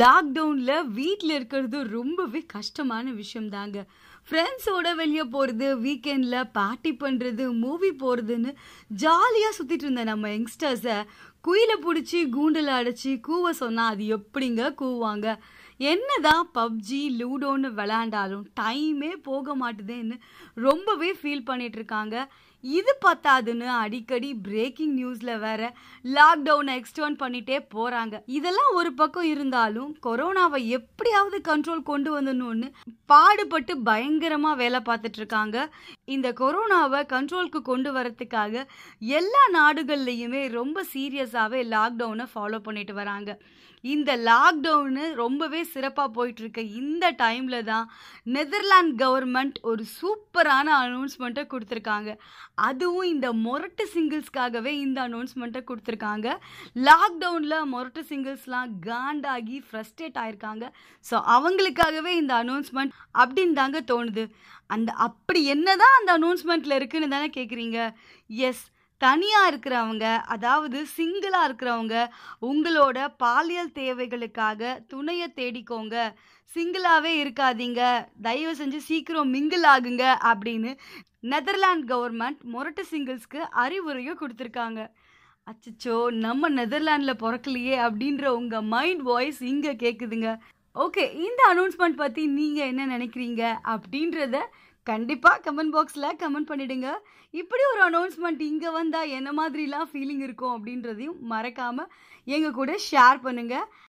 லாக்டவுனில் வீட்டில் இருக்கிறது ரொம்பவே கஷ்டமான விஷயம் தாங்க ஃப்ரெண்ட்ஸோட வெளியே போகிறது வீக்கெண்டில் பார்ட்டி பண்ணுறது மூவி போகிறதுன்னு ஜாலியாக சுற்றிட்டு இருந்த நம்ம யங்ஸ்டர்ஸை குயில பிடிச்சி கூண்டில் அடைச்சி கூவ சொன்னால் அது எப்படிங்க கூவாங்க என்னதான் பப்ஜி லூடோன்னு விளையாண்டாலும் டைமே போக மாட்டுதேன்னு ரொம்பவே ஃபீல் பண்ணிட்டு இருக்காங்க இது பத்தாதுன்னு அடிக்கடி பிரேக்கிங் நியூஸில் வேற லாக்டவுனை எக்ஸ்டர்ன் பண்ணிட்டே போகிறாங்க இதெல்லாம் ஒரு பக்கம் இருந்தாலும் கொரோனாவை எப்படியாவது கண்ட்ரோல் கொண்டு வந்துடணும்னு பாடுபட்டு பயங்கர பயங்கரமாக வேலை பார்த்துட்ருக்காங்க இந்த கொரோனாவை கண்ட்ரோலுக்கு கொண்டு வரத்துக்காக எல்லா நாடுகள்லேயுமே ரொம்ப சீரியஸாகவே லாக்டவுனை ஃபாலோ பண்ணிட்டு வராங்க இந்த லாக்டவுனு ரொம்பவே சிறப்பாக போயிட்டுருக்க இந்த டைமில் தான் நெதர்லாந்து கவர்மெண்ட் ஒரு சூப்பரான அனௌன்ஸ்மெண்ட்டை கொடுத்துருக்காங்க அதுவும் இந்த மொரட்டு சிங்கிள்ஸ்க்காகவே இந்த அனௌன்ஸ்மெண்ட்டை கொடுத்துருக்காங்க லாக்டவுனில் மொரட்டு சிங்கிள்ஸ்லாம் காண்டாகி ஃப்ரஸ்ட்ரேட் ஆகியிருக்காங்க ஸோ அவங்களுக்காகவே இந்த அனௌன்ஸ்மெண்ட் அப்படின்னு தாங்க தோணுது அந்த அப்படி என்ன தான் என்னதான் அந்த அனௌன்ஸ்மெண்ட்டில் இருக்குன்னு தானே கேட்குறீங்க எஸ் தனியாக இருக்கிறவங்க அதாவது சிங்கிளாக இருக்கிறவங்க உங்களோட பாலியல் தேவைகளுக்காக துணையை தேடிக்கோங்க சிங்கிளாகவே இருக்காதீங்க தயவு செஞ்சு சீக்கிரம் மிங்கிள் ஆகுங்க அப்படின்னு நெதர்லாண்ட் கவர்மெண்ட் மொரட்டு சிங்கிள்ஸ்க்கு அறிவுரையும் கொடுத்துருக்காங்க அச்சோ நம்ம நெதர்லாண்டில் பிறக்கலையே அப்படின்ற உங்கள் மைண்ட் வாய்ஸ் இங்கே கேட்குதுங்க ஓகே இந்த அனௌன்ஸ்மெண்ட் பற்றி நீங்கள் என்ன நினைக்கிறீங்க அப்படின்றத கண்டிப்பாக கமெண்ட் பாக்ஸில் கமெண்ட் பண்ணிவிடுங்க இப்படி ஒரு அனௌன்ஸ்மெண்ட் இங்கே வந்தால் என்ன மாதிரிலாம் ஃபீலிங் இருக்கும் அப்படின்றதையும் மறக்காமல் எங்கள் கூட ஷேர் பண்ணுங்கள்